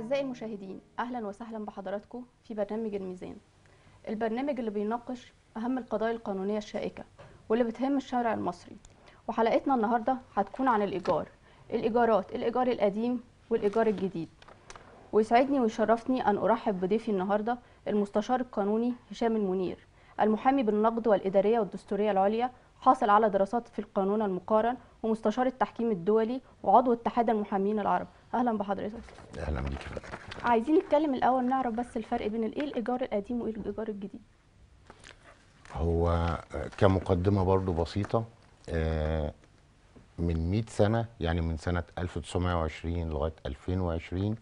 أعزائي المشاهدين أهلا وسهلا بحضراتكم في برنامج الميزان البرنامج اللي بيناقش أهم القضايا القانونية الشائكة واللي بتهم الشارع المصري وحلقتنا النهاردة هتكون عن الإيجار الإيجارات الإيجار القديم والإيجار الجديد ويسعدني ويشرفني أن أرحب بضيفي النهاردة المستشار القانوني هشام المنير المحامي بالنقد والإدارية والدستورية العليا حاصل على دراسات في القانون المقارن ومستشار التحكيم الدولي وعضو اتحاد المحامين العرب اهلا بحضرتك اهلا بيك عايزين نتكلم الاول نعرف بس الفرق بين ايه الايجار القديم وايه الايجار الجديد هو كمقدمه برضو بسيطه آه، من 100 سنه يعني من سنه 1920 لغايه 2020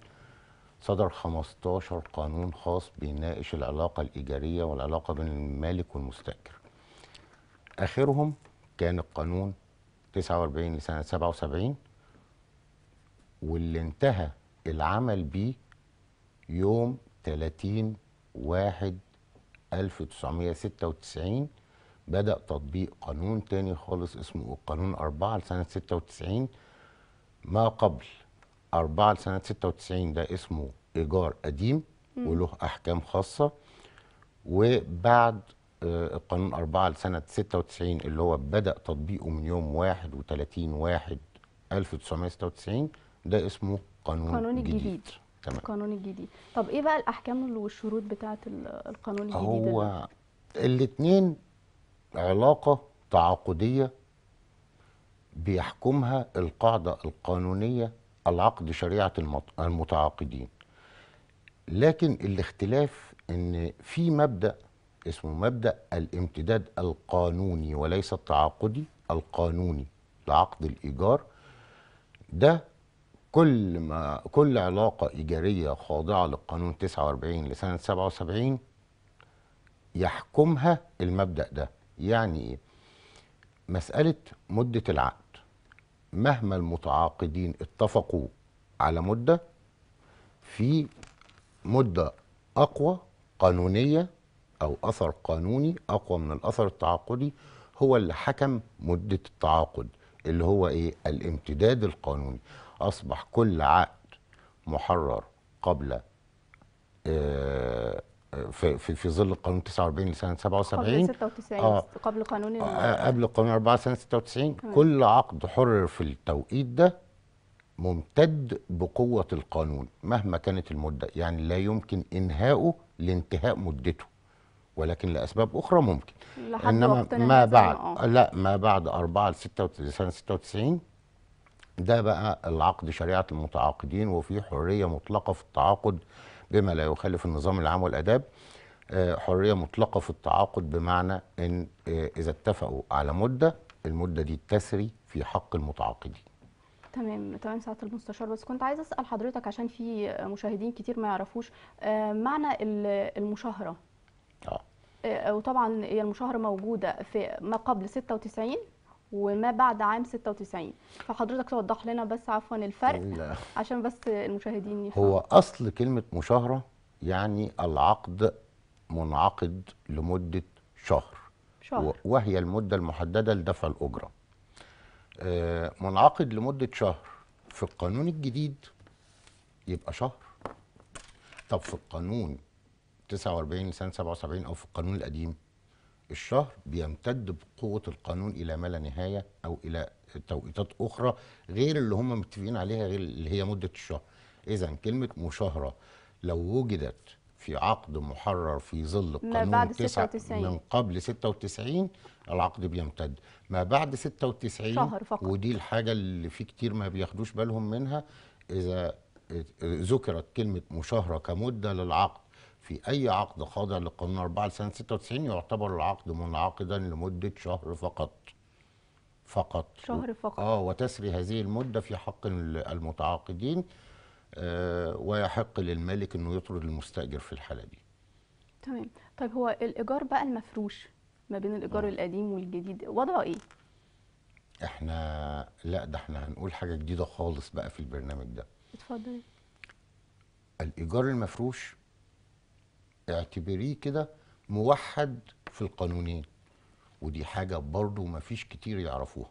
صدر 15 قانون خاص بيناقش العلاقه الايجاريه والعلاقه بين المالك والمستاجر آخرهم كان القانون 49 لسنة 77 واللي انتهى العمل بيه يوم 30 واحد 1996 بدأ تطبيق قانون تاني خالص اسمه قانون 4 لسنة 96 ما قبل 4 لسنة 96 ده اسمه إيجار قديم وله أحكام خاصة وبعد آه، القانون 4 لسنة 96 اللي هو بدأ تطبيقه من يوم 31 واحد 1996 ده اسمه قانون, قانون جديد. الجديد تمام. القانون الجديد طب ايه بقى الاحكام والشروط بتاعه القانون الجديد هو الاثنين علاقه تعاقديه بيحكمها القاعده القانونيه العقد شريعه المتعاقدين لكن الاختلاف ان في مبدا اسمه مبدا الامتداد القانوني وليس التعاقدي القانوني لعقد الايجار ده كل ما كل علاقه ايجاريه خاضعه للقانون 49 لسنه 77 يحكمها المبدا ده يعني ايه مساله مده العقد مهما المتعاقدين اتفقوا على مده في مده اقوى قانونيه أو أثر قانوني أقوى من الأثر التعاقدي هو اللي حكم مدة التعاقد اللي هو إيه الامتداد القانوني أصبح كل عقد محرر قبل آه، آه، في في في ظل القانون 49 لسنه 77 قبل 96 آه قبل قانون آه قبل قانون 4 سنه 96 مم. كل عقد حرر في التوقيت ده ممتد بقوه القانون مهما كانت المده يعني لا يمكن انهاؤه لانتهاء مدته ولكن لاسباب اخرى ممكن لحد انما ما بعد أوه. لا ما بعد 4 ل 96 سنه 96 ده بقى العقد شريعه المتعاقدين وفي حريه مطلقه في التعاقد بما لا يخالف النظام العام والاداب آه، حريه مطلقه في التعاقد بمعنى ان آه، اذا اتفقوا على مده المده دي تسري في حق المتعاقدين تمام تمام سعاده المستشار بس كنت عايز اسال حضرتك عشان في مشاهدين كتير ما يعرفوش آه، معنى المشاهره آه. آه، وطبعا هي المشاهره موجوده في ما قبل 96 وما بعد عام 96 فحضرتك توضح لنا بس عفوا الفرق عشان بس المشاهدين يفهموا هو اصل كلمه مشاهره يعني العقد منعقد لمده شهر شهر وهي المده المحدده لدفع الاجره آه، منعقد لمده شهر في القانون الجديد يبقى شهر طب في القانون 49 سنه 77 او في القانون القديم الشهر بيمتد بقوه القانون الى ما لا نهايه او الى توقيتات اخرى غير اللي هم متفقين عليها غير اللي هي مده الشهر اذا كلمه مشاهره لو وجدت في عقد محرر في ظل القانون بعد 96 من قبل 96 العقد بيمتد ما بعد 96 شهر فقط ودي الحاجه اللي في كتير ما بياخدوش بالهم منها اذا ذكرت كلمه مشاهره كمده للعقد في أي عقد خاضع للقانون 4 لسنة 96 يعتبر العقد منعقدا لمدة شهر فقط فقط شهر فقط آه وتسري هذه المدة في حق المتعاقدين آه ويحق للمالك أنه يطرد المستأجر في الحالة دي تمام طيب هو الإيجار بقى المفروش ما بين الإيجار آه. القديم والجديد وضعه إيه؟ احنا لا ده احنا هنقول حاجة جديدة خالص بقى في البرنامج ده اتفضلي الإيجار المفروش اعتبريه كده موحد في القانونين ودي حاجة برضو مفيش كتير يعرفوها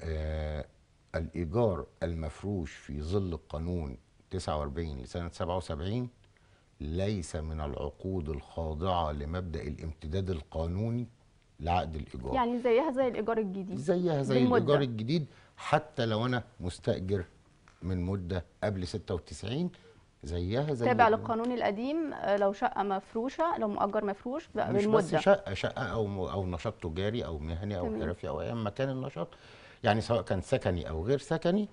آه الإيجار المفروش في ظل القانون 49 لسنة 77 ليس من العقود الخاضعة لمبدأ الامتداد القانوني لعقد الإيجار يعني زيها زي الإيجار الجديد زيها زي الإيجار الجديد حتى لو أنا مستأجر من مدة قبل 96 زيها زي تابع للقانون القديم آه، لو شقه مفروشه لو مؤجر مفروش بقى مش بالمده مش بس شقه شقه او او نشاط تجاري او مهني او حرفي او اي مكان النشاط يعني سواء كان سكني او غير سكني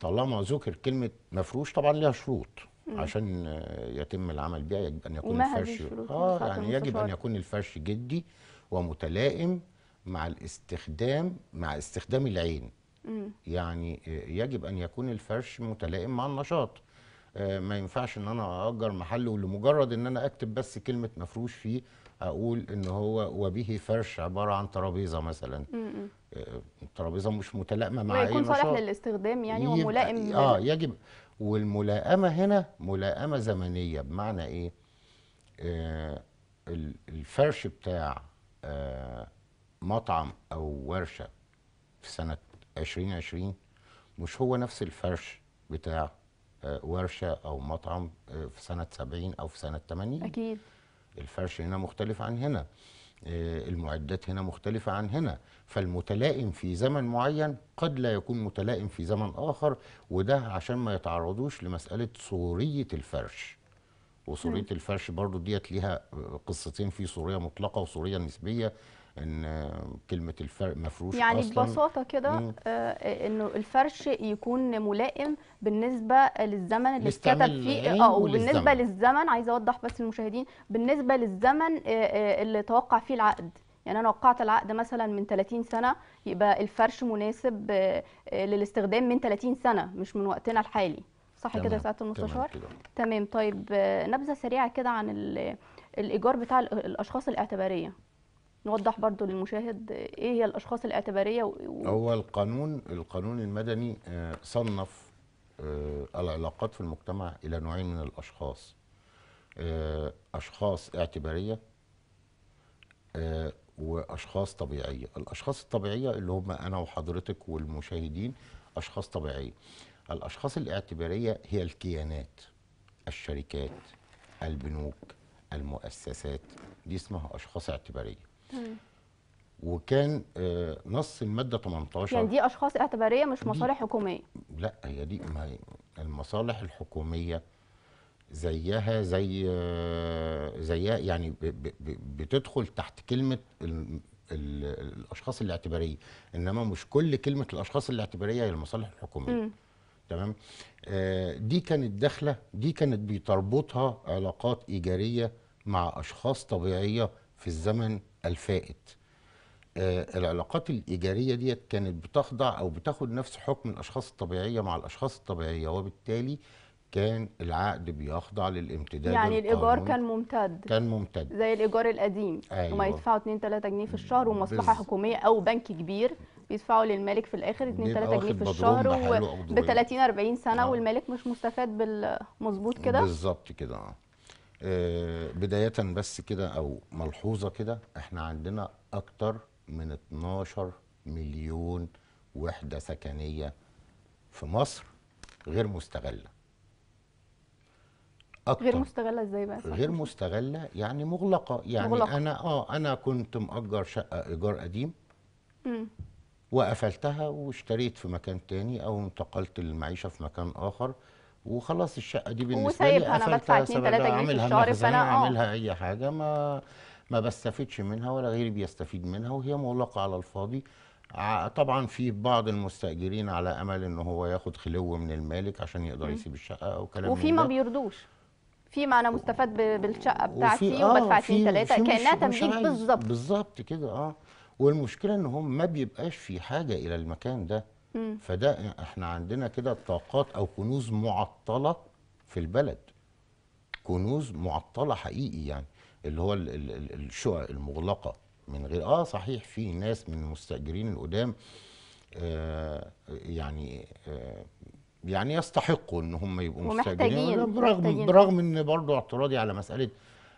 طالما ذكر كلمه مفروش طبعا ليها شروط مم. عشان يتم العمل بها آه، يعني يجب ان يكون الفرش اه يعني يجب ان يكون الفرش جدي ومتلائم مع الاستخدام مع استخدام العين مم. يعني يجب ان يكون الفرش متلائم مع النشاط آه، ما ينفعش ان انا اجر محل ولمجرد ان انا اكتب بس كلمه مفروش فيه اقول ان هو وبه فرش عباره عن ترابيزه مثلا الترابيزه آه، مش متلائمه مع اي يكون صالح للاستخدام يعني وملائم اه يجب والملائمه هنا ملائمه زمنيه بمعنى ايه آه الفرش بتاع آه مطعم او ورشه في سنه 2020 مش هو نفس الفرش بتاع آه، ورشه او مطعم آه، في سنه 70 او في سنه 80 اكيد الفرش هنا مختلف عن هنا آه، المعدات هنا مختلفة عن هنا فالمتلائم في زمن معين قد لا يكون متلائم في زمن آخر وده عشان ما يتعرضوش لمسألة صورية الفرش وصورية الفرش برضو ديت ليها قصتين في صورية مطلقة وصورية نسبية ان كلمه الفرق مفروش يعني اصلا ببساطه كده آه، آه، انه الفرش يكون ملائم بالنسبه للزمن اللي اتكتب فيه اه وبالنسبه للزمن عايزه اوضح بس للمشاهدين بالنسبه للزمن آه، اللي توقع فيه العقد يعني انا وقعت العقد مثلا من 30 سنه يبقى الفرش مناسب للاستخدام من 30 سنه مش من وقتنا الحالي صح كده يا سعاده المستشار تمام طيب نبذه سريعه كده عن الايجار بتاع الاشخاص الاعتباريه نوضح برضو للمشاهد ايه هي الاشخاص الاعتباريه و... هو القانون القانون المدني آه، صنف آه، العلاقات في المجتمع الى نوعين من الاشخاص آه، اشخاص اعتباريه واشخاص طبيعيه الاشخاص الطبيعيه اللي هم انا وحضرتك والمشاهدين اشخاص طبيعيه الاشخاص الاعتباريه هي الكيانات الشركات البنوك المؤسسات دي اسمها اشخاص اعتباريه وكان آه، نص الماده 18 يعني دي اشخاص اعتباريه مش مصالح حكوميه لا هي دي ما المصالح الحكوميه زيها زي آه، زيها يعني بتدخل تحت كلمه الاشخاص الاعتباريه انما مش كل كلمه الاشخاص الاعتباريه هي المصالح الحكوميه تمام آه، دي كانت داخله دي كانت بتربطها علاقات ايجاريه مع اشخاص طبيعيه في الزمن الفائت آه، العلاقات الإيجارية دي كانت بتخضع أو بتاخد نفس حكم الأشخاص الطبيعية مع الأشخاص الطبيعية وبالتالي كان العقد بيخضع للامتداد يعني الإيجار كان ممتد كان ممتد زي الإيجار القديم أيوة. هما يدفعوا 2 3 جنيه في الشهر ومصلحة حكومية أو بنك كبير بيدفعوا للمالك في الآخر 2 3 جنيه في الشهر ب 30 40 سنة آه. والمالك مش مستفاد بالمظبوط كده بالظبط كده آه. آه، بداية بس كده أو ملحوظة كده إحنا عندنا أكتر من 12 مليون وحدة سكنية في مصر غير مستغلة أكتر غير مستغلة إزاي بقى؟ غير مستغلة يعني مغلقة يعني مغلقة. أنا آه أنا كنت مأجر شقة إيجار قديم م. وقفلتها واشتريت في مكان تاني أو انتقلت للمعيشة في مكان آخر وخلاص الشقه دي بالنسبه لي انا بدفع 2 3 جنيه في الشهر فانا اه اعملها اي حاجه ما ما بستفدش منها ولا غيري بيستفيد منها وهي مغلقه على الفاضي طبعا في بعض المستاجرين على امل ان هو ياخد خلو من المالك عشان يقدر يسيب الشقه او كلام وفي ما بيرضوش في ما انا مستفاد بالشقه بتاعتي آه وبدفع 2 3 كانها تمليك بالظبط بالظبط كده اه والمشكله ان هم ما بيبقاش في حاجه الى المكان ده فده احنا عندنا كده طاقات او كنوز معطله في البلد كنوز معطله حقيقي يعني اللي هو الشقق المغلقه من غير اه صحيح في ناس من المستاجرين القدام آه يعني آه يعني يستحقوا ان هم يبقوا مستاجرين برغم برغم ان برضه اعتراضي على مساله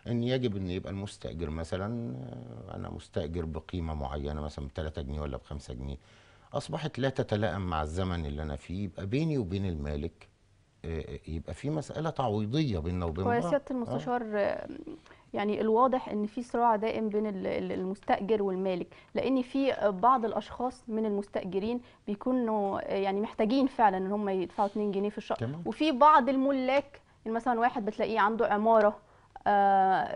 ان يجب ان يبقى المستاجر مثلا آه انا مستاجر بقيمه معينه مثلا ب 3 جنيه ولا ب 5 جنيه اصبحت لا تتلائم مع الزمن اللي انا فيه يبقى بيني وبين المالك آه، آه، يبقى في مساله تعويضيه بيننا وبين بعض سياده المستشار آه. آه. يعني الواضح ان في صراع دائم بين المستاجر والمالك لان في بعض الاشخاص من المستاجرين بيكونوا يعني محتاجين فعلا ان هم يدفعوا 2 جنيه في الشهر وفي بعض الملاك يعني مثلا واحد بتلاقيه عنده عماره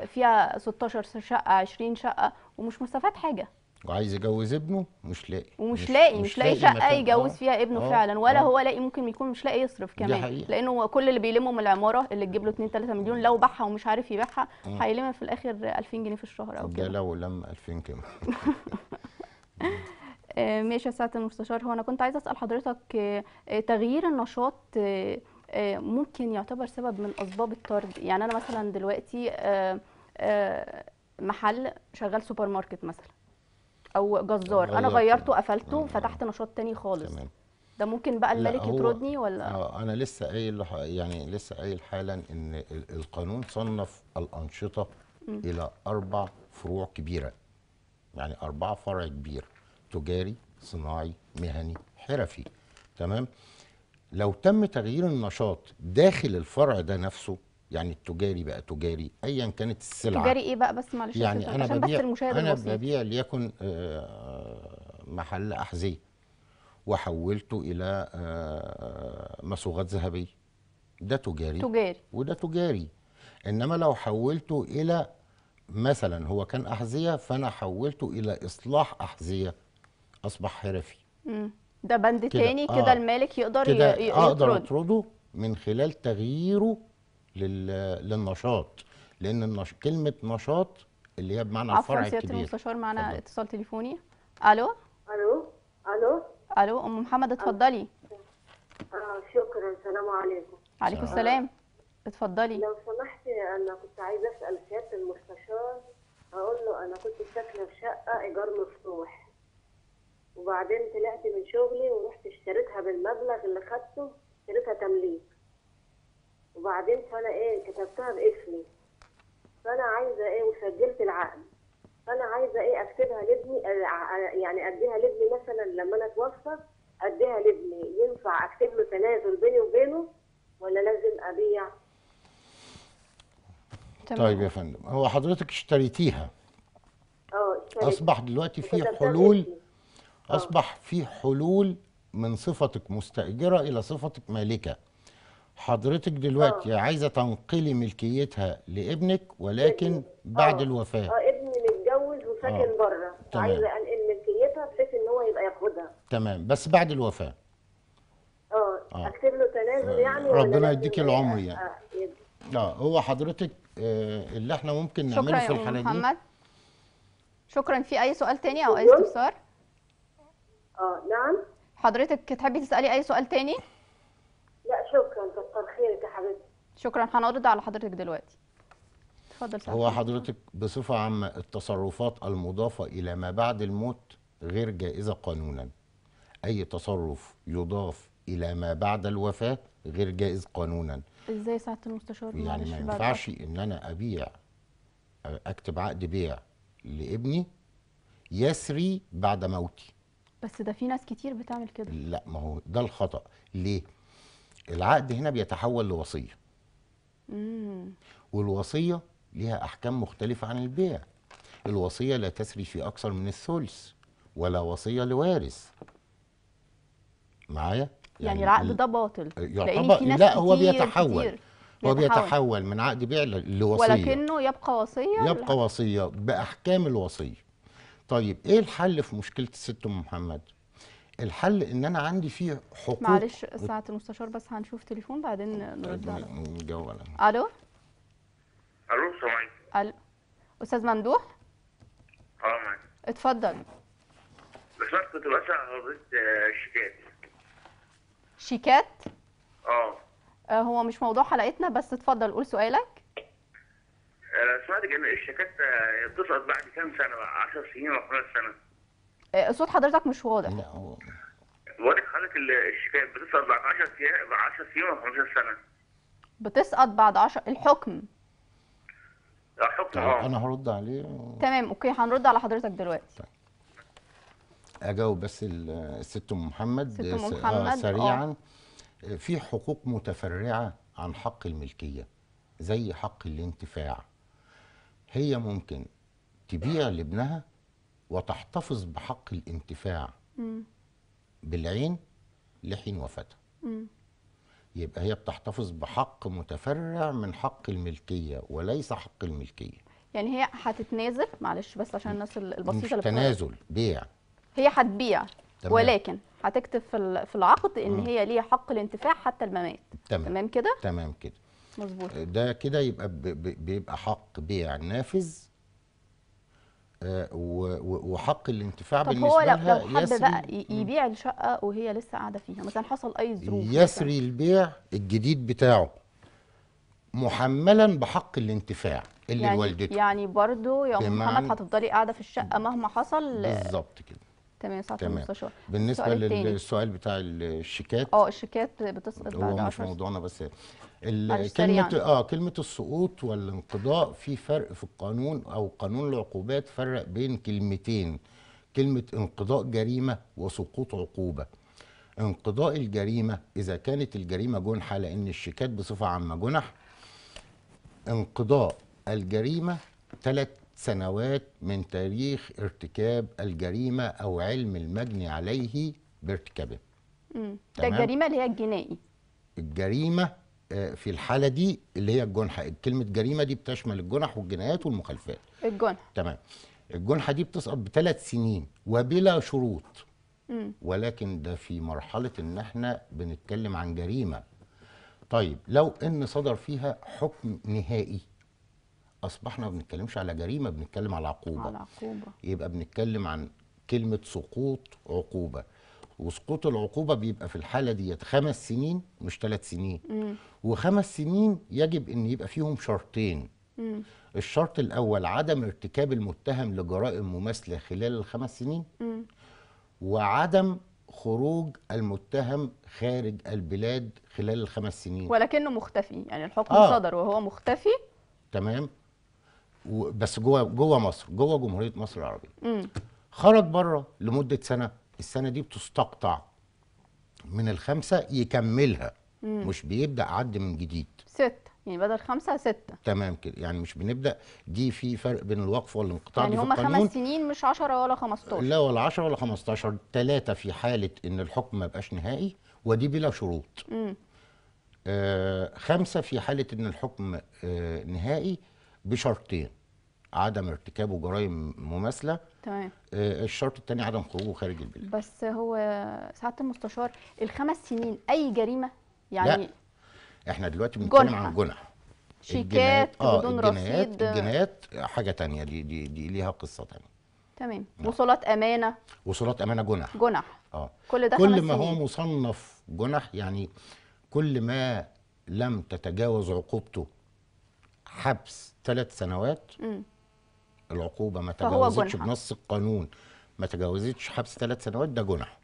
فيها 16 شقه 20 شقه ومش مستفاد حاجه وعايز يجوز ابنه مش لاقي ومش مش لاقي مش لاقي شقه يجوز فيها ابنه أوه. فعلا ولا أوه. هو لاقي ممكن يكون مش لاقي يصرف كمان لانه كل اللي بيلمه من العماره اللي تجيب له 2 3 مليون لو باعها ومش عارف يبيعها اه. هيلمها في الاخر 2000 جنيه في الشهر او كده لو لم 2000 كمان آه، ماشي يا سعاده المستشار هو انا كنت عايزه اسال حضرتك آه، تغيير النشاط ممكن يعتبر سبب من اسباب الطرد يعني انا مثلا دلوقتي محل شغال سوبر ماركت مثلا او جزار انا غيرته قفلته فتحت نشاط تاني خالص تمام. ده ممكن بقى الملك يطردني ولا اه انا لسه قايل يعني لسه قايل حالا ان القانون صنف الانشطه م. الى اربع فروع كبيره يعني اربع فرع كبير تجاري صناعي مهني حرفي تمام لو تم تغيير النشاط داخل الفرع ده نفسه يعني التجاري بقى تجاري ايا كانت السلعه تجاري ايه بقى بس معلش يعني انا عشان ببيع بس المشاهد انا ببيع ليكن آه، محل احذيه وحولته الى آه، مصوغات ذهبيه ده تجاري تجاري وده تجاري انما لو حولته الى مثلا هو كان احذيه فانا حولته الى اصلاح احذيه اصبح حرفي ده بند كدا تاني آه. كده آه المالك يقدر يطرده يطرد. اقدر اطرده من خلال تغييره للنشاط لان النش... كلمه نشاط اللي هي بمعنى الفرع الكبير عفوا سياده المستشار معنا فضل. اتصال تليفوني الو الو الو الو ام محمد اتفضلي آه شكرا السلام عليكم عليكم السلام اتفضلي لو سمحتي انا كنت عايزه اسال سياده المستشار اقول له انا كنت ساكنه في شقه ايجار مفتوح وبعدين طلعت من شغلي ورحت اشتريتها بالمبلغ اللي خدته اشتريتها تمليك وبعدين فانا ايه كتبتها باسمي فانا عايزه ايه وسجلت العقد فانا عايزه ايه اكتبها لابني آه، آه، يعني اديها لابني مثلا لما انا اتوفى اديها لابني ينفع اكتب له تنازل بيني وبينه ولا لازم ابيع؟ طيب يا فندم هو حضرتك اشتريتيها اه اصبح دلوقتي في حلول اه. اصبح في حلول من صفتك مستاجره الى صفتك مالكه حضرتك دلوقتي آه. عايزه تنقلي ملكيتها لابنك ولكن بعد آه. الوفاه اه ابني متجوز وساكن آه. بره عايزه انقل ملكيتها بحيث ان هو يبقى ياخدها تمام بس بعد الوفاه اه, آه. اكتب له تنازل آه. يعني ربنا يديك العمر يعني اه, آه. هو حضرتك آه اللي احنا ممكن نعمله في الحاله دي محمد شكرا في اي سؤال تاني او اي استفسار اه نعم حضرتك تحبي تسالي اي سؤال تاني لا شكرا شكرا هنرد على حضرتك دلوقتي اتفضل هو حضرتك بصفه عامه التصرفات المضافه الى ما بعد الموت غير جائزه قانونا اي تصرف يضاف الى ما بعد الوفاه غير جائز قانونا ازاي ساعه المستشار يعني ما ينفعش ان انا ابيع اكتب عقد بيع لابني يسري بعد موتي بس ده في ناس كتير بتعمل كده لا ما هو ده الخطا ليه العقد هنا بيتحول لوصيه والوصية ليها أحكام مختلفة عن البيع الوصية لا تسري في أكثر من الثلث ولا وصية لوارث معايا يعني, يعني العقد ده باطل يعتبر في ناس لا هو بيتحول كتير. هو بيتحول من عقد بيع لوصيه ولكنه يبقى وصيه يبقى وصيه باحكام الوصيه طيب ايه الحل في مشكله الست ام محمد الحل ان انا عندي فيه حقوق معلش ساعه المستشار بس هنشوف تليفون بعدين نرد عليه الو الو السلام الو استاذ ممدوح اه معاك اتفضل بس انا كنت بسال قضيه آه، شيكات شيكات آه. اه هو مش موضوع حلقتنا بس اتفضل قول سؤالك انا آه، سمعت ان الشيكات بتسقط بعد كام سنه 10 سنين ولا 15 سنه آه، صوت حضرتك مش واضح لا هو بقول حضرتك الشكايه بتسقط بعد 10 ايام 10 ايام ولا 15 سنه بتسقط بعد 10 الحكم الحكم اه انا هرد عليه و... تمام اوكي هنرد على حضرتك دلوقتي طيب. اجاوب بس الست ام محمد ست ام آه، محمد آه. سريعا أوه. في حقوق متفرعه عن حق الملكيه زي حق الانتفاع هي ممكن تبيع لابنها وتحتفظ بحق الانتفاع م. بالعين لحين وفاتها يبقى هي بتحتفظ بحق متفرع من حق الملكيه وليس حق الملكيه يعني هي هتتنازل معلش بس عشان الناس البسيطه مش اللي تنازل بيع هي هتبيع ولكن هتكتب في في العقد ان م. هي ليها حق الانتفاع حتى الممات تمام, تمام كده تمام كده مظبوط ده كده يبقى بيبقى حق بيع نافذ آه، وحق الانتفاع طب بالنسبه هو لها لو حب بقى يبيع الشقه وهي لسه قاعده فيها مثلا حصل اي ظروف يسري البيع الجديد بتاعه محملا بحق الانتفاع اللي يعني لوالدته يعني برضه يا ام محمد هتفضلي قاعده في الشقه مهما حصل بالظبط كده تمام ساعه تمام. بالنسبه للسؤال بتاع الشيكات اه الشيكات بتسقط بعد 10 هو مش موضوعنا بس كلمة يعني. اه كلمة السقوط والانقضاء في فرق في القانون او قانون العقوبات فرق بين كلمتين كلمة انقضاء جريمة وسقوط عقوبة انقضاء الجريمة إذا كانت الجريمة جنحة لأن الشيكات بصفة عامة جنح انقضاء الجريمة ثلاث سنوات من تاريخ ارتكاب الجريمة أو علم المجني عليه بارتكابه ده الجريمة اللي هي الجنائي الجريمة آه، في الحاله دي اللي هي الجنحه كلمه جريمه دي بتشمل الجنح والجنايات والمخالفات الجنح تمام الجنحه دي بتسقط بثلاث سنين وبلا شروط م. ولكن ده في مرحله ان احنا بنتكلم عن جريمه طيب لو ان صدر فيها حكم نهائي اصبحنا ما بنتكلمش على جريمه بنتكلم على عقوبه على عقوبه يبقى بنتكلم عن كلمه سقوط عقوبه وسقوط العقوبه بيبقى في الحاله ديت خمس سنين مش ثلاث سنين مم. وخمس سنين يجب ان يبقى فيهم شرطين مم. الشرط الاول عدم ارتكاب المتهم لجرائم مماثله خلال الخمس سنين مم. وعدم خروج المتهم خارج البلاد خلال الخمس سنين ولكنه مختفي يعني الحكم آه. صدر وهو مختفي تمام بس جوه جوه مصر جوه جمهوريه مصر العربيه خرج بره لمده سنه السنه دي بتستقطع من الخمسه يكملها مم. مش بيبدا عد من جديد ستة يعني بدل خمسة ستة تمام كده يعني مش بنبدا دي في فرق بين الوقف والانقطاع يعني هم خمس سنين مش 10 ولا 15 لا ولا 10 ولا 15 ثلاثة في حالة ان الحكم ما بقاش نهائي ودي بلا شروط امم آه خمسة في حالة ان الحكم آه نهائي بشرطين عدم ارتكابه جرائم مماثلة تمام آه، الشرط الثاني عدم خروجه خارج البلاد بس هو سعاده المستشار الخمس سنين اي جريمه يعني لا. احنا دلوقتي بنتكلم عن جنح شيكات آه بدون الجنايات رصيد الجنايات حاجه تانية دي دي دي ليها قصه تانية تمام نعم. وصولات امانه وصولات امانه جنح جنح اه كل ده كل ما هو مصنف جنح يعني كل ما لم تتجاوز عقوبته حبس ثلاث سنوات م. العقوبه ما تجاوزتش بنص القانون ما تجاوزتش حبس ثلاث سنوات ده جنح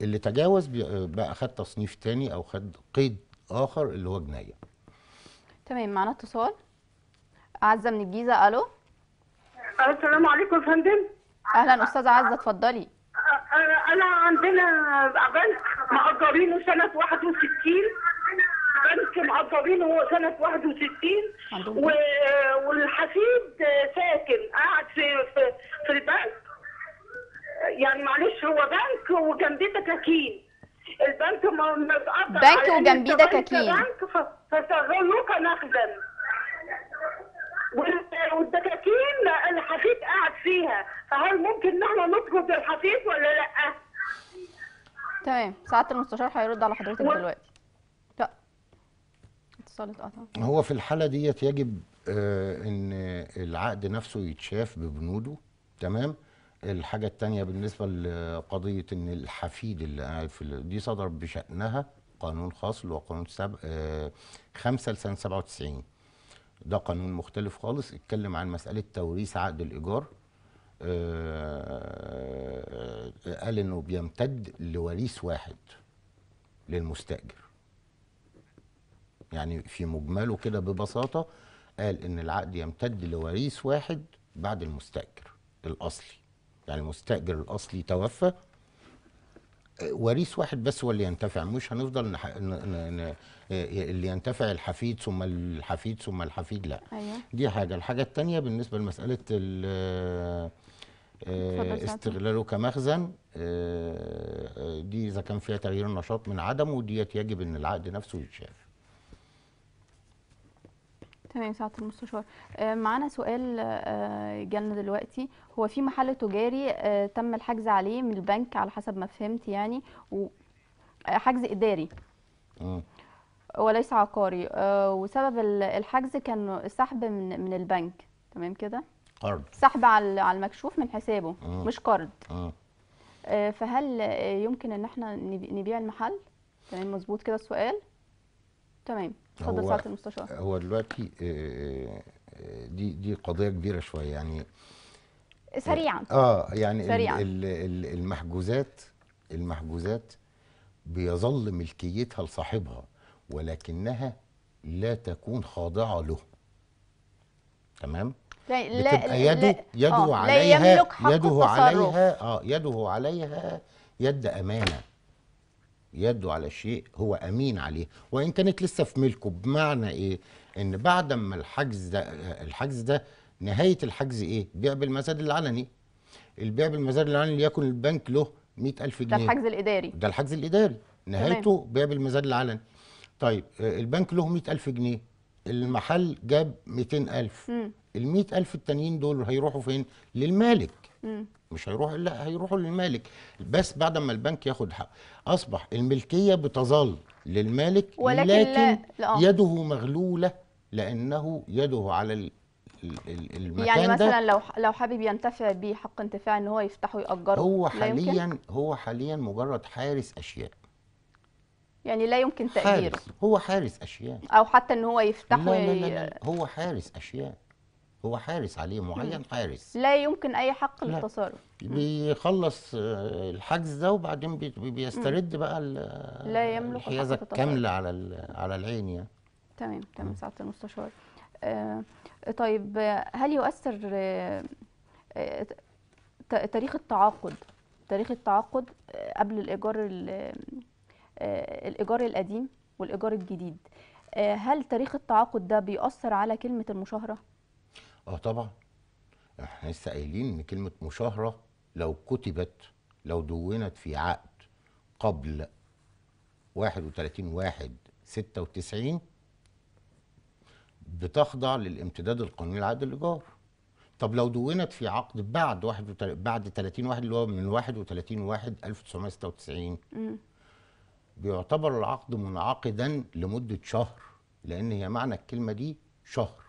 اللي تجاوز بقى خد تصنيف تاني او خد قيد اخر اللي هو جنايه تمام معانا اتصال عزه من الجيزه الو السلام عليكم يا فندم اهلا استاذه عزه اتفضلي انا عندنا بنك مأجرينه سنه 61 لسه معضلين هو سنه 61 والحفيد ساكن قاعد في في, في البنك يعني معلش هو بنك وجنبيه دكاكين البنك متقطع بنك وجنبيه دكاكين بنك فشغلوه كمخزن والدكاكين الحفيد قاعد فيها فهل ممكن نحن احنا نطرد الحفيد ولا لا؟ تمام سعاده المستشار هيرد على حضرتك دلوقتي الاتصال اتقطع هو في الحاله ديت يجب آه، ان العقد نفسه يتشاف ببنوده تمام الحاجه الثانيه بالنسبه لقضيه ان الحفيد اللي قاعد في دي صدر بشانها قانون خاص اللي هو قانون 5 لسنه 97 ده قانون مختلف خالص اتكلم عن مساله توريث عقد الايجار آه، آه، قال انه بيمتد لوريث واحد للمستاجر يعني في مجمله كده ببساطه قال ان العقد يمتد لوريث واحد بعد المستاجر الاصلي يعني المستاجر الاصلي توفى وريث واحد بس هو اللي ينتفع مش هنفضل نح... ن... ن... اللي ينتفع الحفيد ثم الحفيد ثم الحفيد لا أيوة. دي حاجه الحاجه الثانيه بالنسبه لمساله آه، استغلاله كمخزن آه، دي اذا كان فيها تغيير النشاط من عدمه ديت يجب ان العقد نفسه يتشاف تمام سعاده المستشار آه، معانا سؤال آه، جالنا دلوقتي هو في محل تجاري آه، تم الحجز عليه من البنك على حسب ما فهمت يعني حجز اداري وليس عقاري وسبب الحجز كان سحب من من البنك تمام كده قرض سحب على المكشوف من حسابه مش قرض فهل يمكن ان احنا نبيع المحل تمام مظبوط كده السؤال تمام اتفضل سعاده المستشار هو دلوقتي آه، آه، دي دي قضيه كبيره شويه يعني سريعا اه, آه، يعني سريعا. المحجوزات المحجوزات بيظل ملكيتها لصاحبها ولكنها لا تكون خاضعه له تمام لا بتبقى يده لا يده عليها لا يملك يده عليها اه يده عليها يد امانه يده على شيء هو امين عليه وان كانت لسه في ملكه بمعنى ايه ان بعد ما الحجز ده الحجز ده نهايه الحجز ايه بيع بالمزاد العلني البيع بالمزاد العلني ليكن البنك له 100000 جنيه ده الحجز الاداري ده الحجز الاداري نهايته بيع بالمزاد العلني طيب البنك له 100000 جنيه المحل جاب 200000 ال 100000 التانيين دول هيروحوا فين للمالك م. مش هيروح لا هيروحوا للمالك بس بعد ما البنك ياخد حق اصبح الملكيه بتظل للمالك ولكن لكن لا. آه. يده مغلوله لانه يده على المكان يعني مثلا لو لو حابب ينتفع بيه حق انتفاع ان هو يفتحه ويأجره هو حاليا هو حاليا مجرد حارس اشياء يعني لا يمكن تأجيره حارس هو حارس اشياء او حتى ان هو يفتحه لا لا لا, لا. هو حارس اشياء هو حارس عليه معين حارس لا يمكن اي حق للتصرف بيخلص آه، الحجز ده وبعدين بيسترد بقى لا يملك الحيازه الكامله على على العين يعني تمام تمام سعاده المستشار آه طيب هل يؤثر آه تاريخ التعاقد تاريخ التعاقد آه، قبل الايجار آه، الايجار القديم والايجار الجديد هل تاريخ التعاقد ده بيأثر على كلمه المشاهره اه طبعا احنا لسه قايلين ان كلمه مشاهره لو كتبت لو دونت في عقد قبل 31 واحد 96 بتخضع للامتداد القانوني لعقد الايجار طب لو دونت في عقد بعد واحد وتل... بعد 30 واحد اللي هو من 31 واحد 1996 بيعتبر العقد منعقدا لمده شهر لان هي معنى الكلمه دي شهر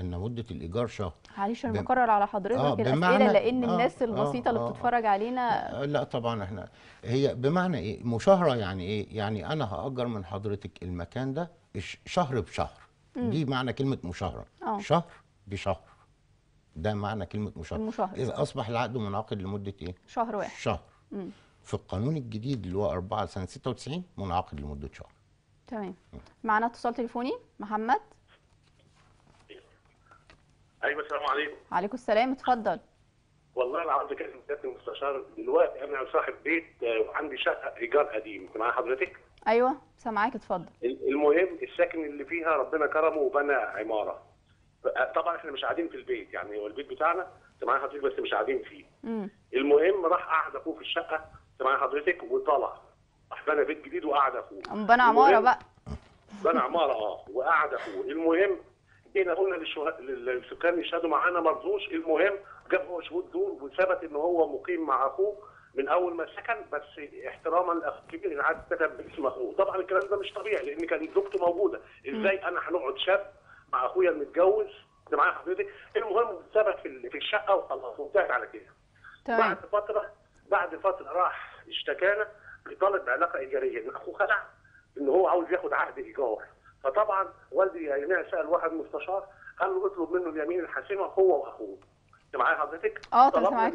ان مده الايجار شهر معلش انا بكرر على حضرتك آه الاسئله لان آه الناس آه، البسيطه آه اللي بتتفرج علينا آه، لا طبعا احنا هي بمعنى ايه مشاهره يعني ايه يعني انا هاجر من حضرتك المكان ده شهر بشهر م. دي معنى كلمه مشاهره آه. شهر بشهر ده معنى كلمه مشاهره المشاهر. اذا اصبح العقد منعقد لمده ايه شهر واحد شهر م. في القانون الجديد اللي هو 4 سنه 96 منعقد لمده شهر تمام معانا اتصال تليفوني محمد ايوه السلام عليكم عليكم السلام اتفضل والله انا عاوز كابتن سياده المستشار دلوقتي انا صاحب بيت آه، وعندي شقه ايجار قديم انت معايا حضرتك ايوه سامعاك اتفضل المهم الساكن اللي فيها ربنا كرمه وبنى عماره آه، طبعا احنا مش قاعدين في البيت يعني هو البيت بتاعنا انت معايا حضرتك بس مش قاعدين فيه مم. المهم راح قعد اخوه في الشقه انت معايا حضرتك وطلع راح بنى بيت جديد وقعد اخوه بنى عماره بقى بنى عماره اه وقعد اخوه المهم جينا قلنا للسكان يشهدوا معانا ما رضوش المهم جابوا شهود دول وثبت ان هو مقيم مع اخوه من اول ما سكن بس احتراما لاخ كبير انعاد كتب باسم اخوه طبعا الكلام ده مش طبيعي لان كان زوجته موجوده ازاي انا هنقعد شاب مع اخويا المتجوز انت معايا حضرتك المهم ثبت في الشقه وخلاص وانتهت على كده طيب. بعد فتره بعد فتره راح اشتكانا بطلب علاقه ايجاريه ان اخوه خلع ان هو عاوز ياخد عقد ايجار فطبعا والدي يعني سال واحد مستشار قال له اطلب منه اليمين الحاسمه هو واخوه انت معايا حضرتك؟ اه طلب معاك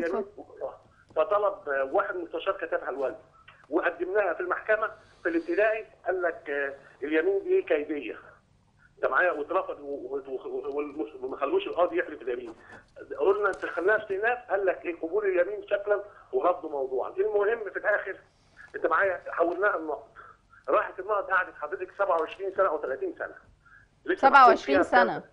فطلب واحد مستشار كتبها الوالد وقدمناها في المحكمه في الابتدائي قال لك اليمين دي كيديه انت معايا واترفض وما خلوش القاضي يحلف اليمين قلنا انت خلناها استئناف قال لك ايه قبول اليمين شكلا ورفضه موضوعا المهم في الاخر انت معايا حولناها النقض راحت المرض قعدت حضرتك 27 سنه او 30 سنه 27 سنه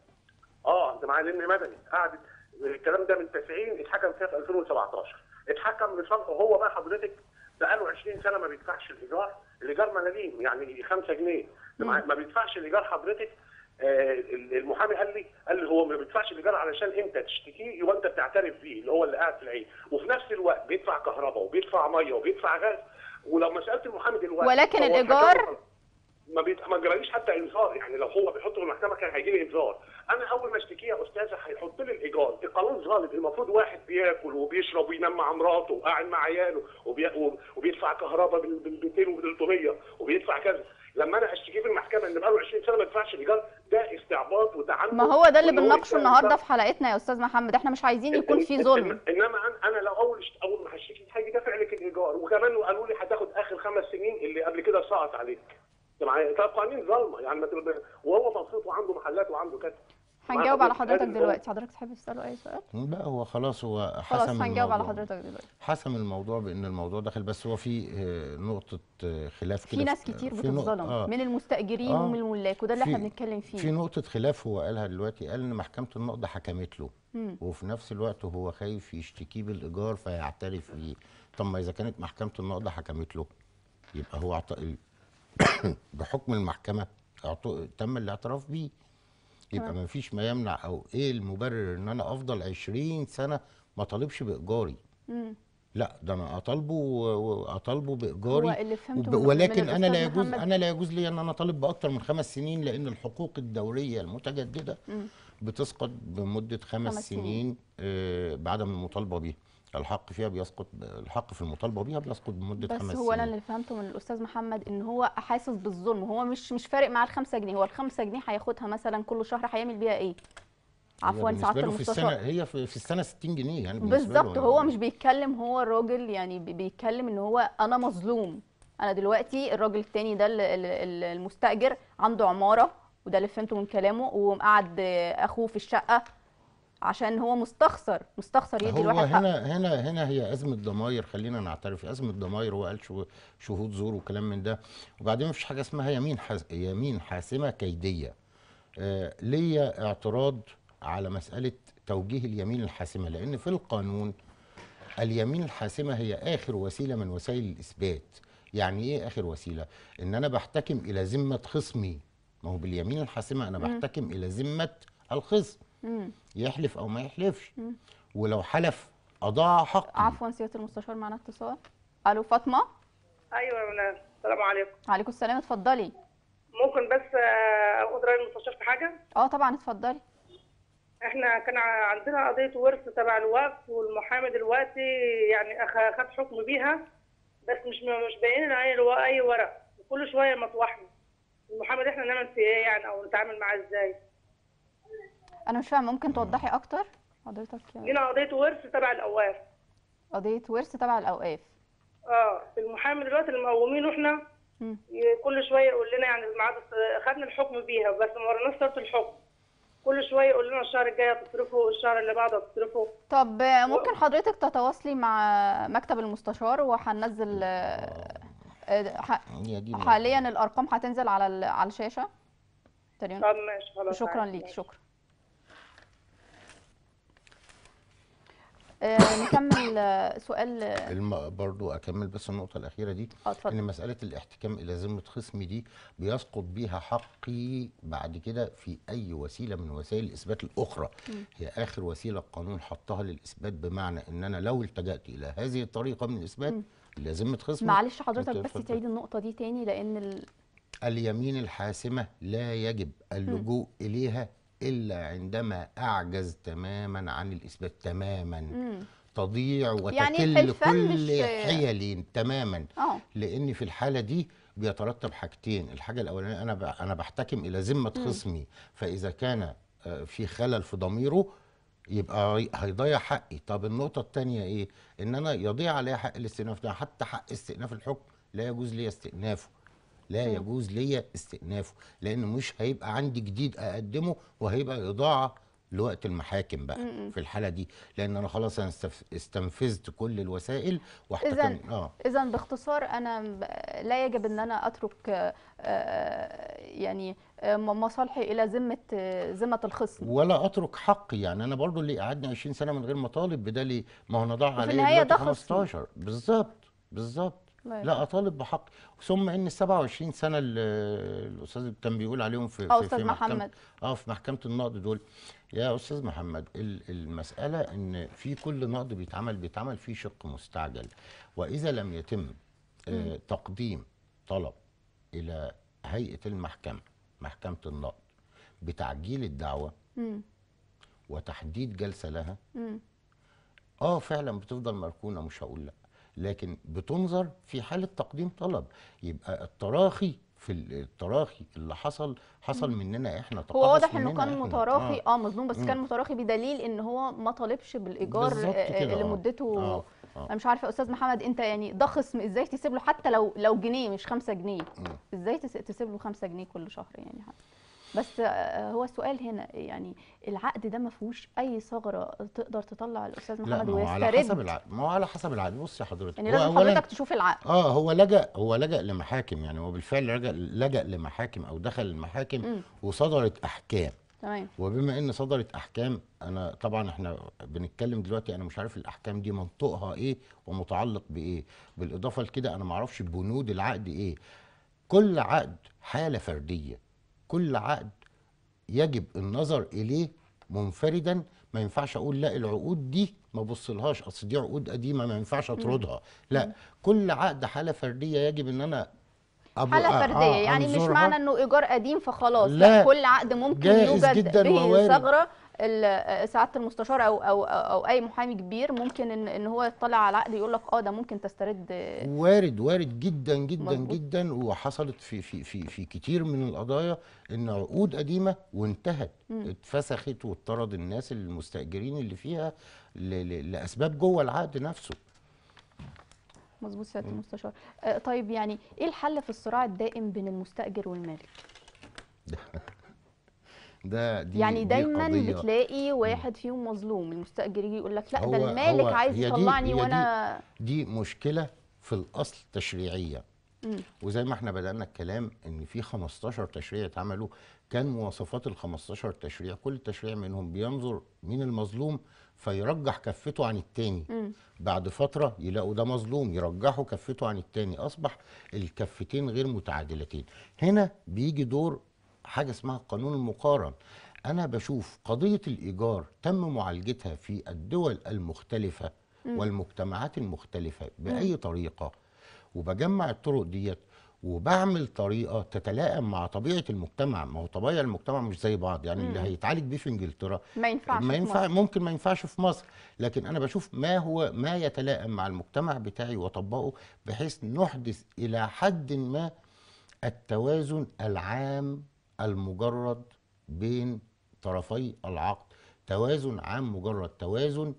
اه انت معايا لان مدني قعدت الكلام ده من 90 اتحكم فيها في 2017 اتحكم بصرفه هو بقى حضرتك بقاله 20 سنه ما بيدفعش الايجار الايجار ملاليم يعني 5 جنيه ما بيدفعش الايجار حضرتك آه المحامي قال لي قال لي هو ما بيدفعش الايجار علشان انت تشتكيه يبقى انت بتعترف بيه اللي هو اللي قاعد في العين وفي نفس الوقت بيدفع كهرباء وبيدفع ميه وبيدفع غاز ولو ما سالت المحامي دلوقتي ولكن الايجار ما بيت... ما جراليش حتى انذار يعني لو هو في المحكمه كان هيجي لي انذار انا اول ما اشتكي يا استاذه هيحط لي الايجار القانون ظالم المفروض واحد بياكل وبيشرب وينام مع مراته وقاعد مع عياله وبي... وبيدفع كهرباء بال 200 وبال 300 وبيدفع كذا لما انا اشتكي في المحكمه ان بقاله 20 سنه ما يدفعش ايجار ده استعباط وتعنت ما هو ده اللي بنناقشه النهارده في حلقتنا يا استاذ محمد احنا مش عايزين يكون في ظلم انما انا لو اول اول ما هشتكي هيجي دافع لك الايجار وكمان قالوا لي خمس سنين اللي قبل كده سقط عليك يعني قوانين ظالمه يعني ما وهو مبسوط وعنده محلات وعنده كذا هنجاوب على حضرتك دلوقتي حضرتك تحب تساله اي سؤال لا هو خلاص هو حسم خلاص هنجاوب على حضرتك دلوقتي حسم الموضوع بان الموضوع داخل بس هو في آه، نقطه آه، خلاف كده في ناس كتير بتتظلم آه من المستاجرين آه ومن الملاك وده اللي احنا بنتكلم فيه في نقطه خلاف هو قالها دلوقتي قال ان محكمه النقض حكمت له مم. وفي نفس الوقت هو خايف يشتكيه بالايجار فيعترف بيه طب ما اذا كانت محكمه النقض حكمت له يبقى هو عط... بحكم المحكمه تم الاعتراف بيه يبقى ما فيش ما يمنع او ايه المبرر ان انا افضل 20 سنه ما طالبش بايجاري لا ده انا اطالبه اطالبه باجاري هو اللي فهمته وب... ولكن انا لا يجوز محمد. انا لا يجوز لي ان انا اطالب باكثر من خمس سنين لان الحقوق الدوريه المتجدده بتسقط بمده خمس, خمس سنين, سنين. آه بعدم المطالبه بيها الحق فيها بيسقط الحق في المطالبه بيها بيسقط بمده خمس سنين بس هو انا اللي فهمته من الاستاذ محمد ان هو حاسس بالظلم هو مش مش فارق معاه الخمسة جنيه هو الخمسة جنيه هياخدها مثلا كل شهر هيعمل بيها ايه؟ عفوا ساعات المستشار السنة هي في السنه 60 جنيه يعني بالظبط يعني. هو مش بيتكلم هو الراجل يعني بيتكلم ان هو انا مظلوم انا دلوقتي الراجل الثاني ده المستاجر عنده عماره وده اللي فهمته من كلامه وقعد اخوه في الشقه عشان هو مستخسر مستخسر يدي الواحد هنا حق. هنا هنا هي ازمه ضماير خلينا نعترف ازمه ضماير قال شهود زور وكلام من ده وبعدين مفيش حاجه اسمها يمين حاس يمين حاسمه كيديه آه ليا اعتراض على مساله توجيه اليمين الحاسمه لان في القانون اليمين الحاسمه هي اخر وسيله من وسائل الاثبات يعني ايه اخر وسيله ان انا بحتكم الى ذمه خصمي ما هو باليمين الحاسمه انا بحتكم م. الى ذمه الخصم يحلف او ما يحلفش ولو حلف اضاع حقه عفوا سياده المستشار معنا اتصال الو فاطمه ايوه يا ولاد السلام عليكم وعليكم السلام اتفضلي ممكن بس آه، اخد راي المستشار في حاجه اه طبعا اتفضلي احنا كان عندنا قضيه ورث تبع الوقف والمحامي دلوقتي يعني اخذ حكم بيها بس مش مش باين لنا اي اي ورق وكل شويه مطوحنا المحامي ده احنا نعمل فيه ايه يعني او نتعامل معاه ازاي انا مش فاهمه ممكن توضحي اكتر حضرتك يعني. هنا قضيه ورث تبع الاوقاف قضيه ورث تبع الاوقاف اه المحامي دلوقتي المقومين احنا كل شويه يقول لنا يعني الميعاد خدنا الحكم بيها بس ما وريناش صوره الحكم كل شويه يقول لنا الشهر الجاي هتصرفه الشهر اللي بعده هتصرفه طب ممكن حضرتك تتواصلي مع مكتب المستشار وهننزل آه، آه، حاليا الارقام هتنزل على على الشاشه طب ماشي خلاص شكرا ليك شكرا آه، نكمل آه، سؤال آه. برضو اكمل بس النقطه الاخيره دي أطفل. ان مساله الاحتكام الى ذمه خصمي دي بيسقط بيها حقي بعد كده في اي وسيله من وسائل الاثبات الاخرى م. هي اخر وسيله القانون حطها للاثبات بمعنى ان انا لو التجات الى هذه الطريقه من الاثبات ذمه خصمي معلش حضرتك بس تعيد النقطه دي تاني لان ال... اليمين الحاسمه لا يجب اللجوء اليها إلا عندما أعجز تماما عن الإثبات تماما مم. تضيع يعني وتكل يعني كل حيلين تماما أوه. لأن في الحالة دي بيترتب حاجتين الحاجة الأولانية أنا أنا بحتكم إلى ذمة خصمي فإذا كان آه، في خلل في ضميره يبقى هيضيع حقي طب النقطة الثانية إيه؟ إن أنا يضيع عليا حق الاستئناف ده حتى حق استئناف الحكم لا يجوز لي استئنافه لا يجوز ليا استئنافه لان مش هيبقى عندي جديد اقدمه وهيبقى اضاعه لوقت المحاكم بقى م -م. في الحاله دي لان انا خلاص انا استنفذت كل الوسائل واحتكم اه اذا باختصار انا لا يجب ان انا اترك آه، آه، يعني آه، مصالحي الى ذمه ذمه الخصم ولا اترك حقي يعني انا برضو اللي قعدني 20 سنه من غير مطالب بده ليه ما هو انا ضاع عليه 15 بالظبط بالظبط لا, اطالب بحقي ثم ان 27 سنه اللي الاستاذ كان بيقول عليهم في أو في, محمد اه في محكمه النقد دول يا استاذ محمد المساله ان في كل نقد بيتعمل بيتعمل فيه شق مستعجل واذا لم يتم آه، تقديم طلب الى هيئه المحكمه محكمه النقد بتعجيل الدعوه وتحديد جلسه لها اه فعلا بتفضل مركونه مش هقول لا لكن بتنظر في حاله تقديم طلب يبقى التراخي في التراخي اللي حصل حصل مننا احنا هو واضح انه كان متراخي اه, آه مظلوم بس مم. كان متراخي بدليل ان هو ما طالبش بالايجار آه، آه، اللي آه. مدته آه. آه. انا مش عارفه يا استاذ محمد انت يعني ده خصم ازاي تسيب له حتى لو لو جنيه مش 5 جنيه ازاي تسيب له 5 جنيه كل شهر يعني حتى بس آه، آه، هو السؤال هنا يعني العقد ده ما فيهوش اي ثغره تقدر تطلع الاستاذ محمد ويسترد هو على حسب العقد ما هو على حسب العقد بص يا حضرتك يعني لازم حضرتك تشوف العقد اه هو لجأ هو لجأ لمحاكم يعني هو بالفعل لجأ لجأ لمحاكم او دخل المحاكم وصدرت احكام تمام وبما ان صدرت احكام انا طبعا احنا بنتكلم دلوقتي انا مش عارف الاحكام دي منطقها ايه ومتعلق بايه بالاضافه لكده انا ما اعرفش بنود العقد ايه كل عقد حاله فرديه كل عقد يجب النظر اليه منفردا ما ينفعش اقول لا العقود دي ما بصلهاش اصل دي عقود قديمه ما ينفعش اطردها لا كل عقد حاله فرديه يجب ان انا حالة آه، فردية آه يعني مش معنى انه ايجار قديم فخلاص لا, لا كل عقد ممكن يوجد به ثغرة آه، سعاده المستشار او او او اي محامي كبير ممكن ان ان هو يطلع على العقد يقول لك اه ده ممكن تسترد وارد وارد جدا جدا مزبوط. جدا وحصلت في في في في كتير من القضايا ان عقود قديمه وانتهت م. اتفسخت واطرد الناس المستاجرين اللي فيها لاسباب جوه العقد نفسه مظبوط سياده المستشار آه، طيب يعني ايه الحل في الصراع الدائم بين المستاجر والمالك ده دي يعني دايما دي بتلاقي واحد فيهم مظلوم المستاجر يجي يقول لك لا ده المالك عايز يطلعني وانا دي, دي مشكله في الاصل تشريعيه مم. وزي ما احنا بدانا الكلام ان في 15 تشريع اتعملوا كان مواصفات ال 15 تشريع كل تشريع منهم بينظر مين المظلوم فيرجح كفته عن التاني مم. بعد فتره يلاقوا ده مظلوم يرجحوا كفته عن التاني اصبح الكفتين غير متعادلتين هنا بيجي دور حاجه اسمها قانون المقارن انا بشوف قضيه الايجار تم معالجتها في الدول المختلفه والمجتمعات المختلفه باي طريقه وبجمع الطرق ديت وبعمل طريقه تتلائم مع طبيعه المجتمع ما هو طبيعه المجتمع مش زي بعض يعني مم. اللي هيتعالج بيه في انجلترا ما ينفعش ما ينفع في مصر. ممكن ما ينفعش في مصر لكن انا بشوف ما هو ما يتلائم مع المجتمع بتاعي واطبقه بحيث نحدث الى حد ما التوازن العام المجرد بين طرفي العقد توازن عام مجرد توازن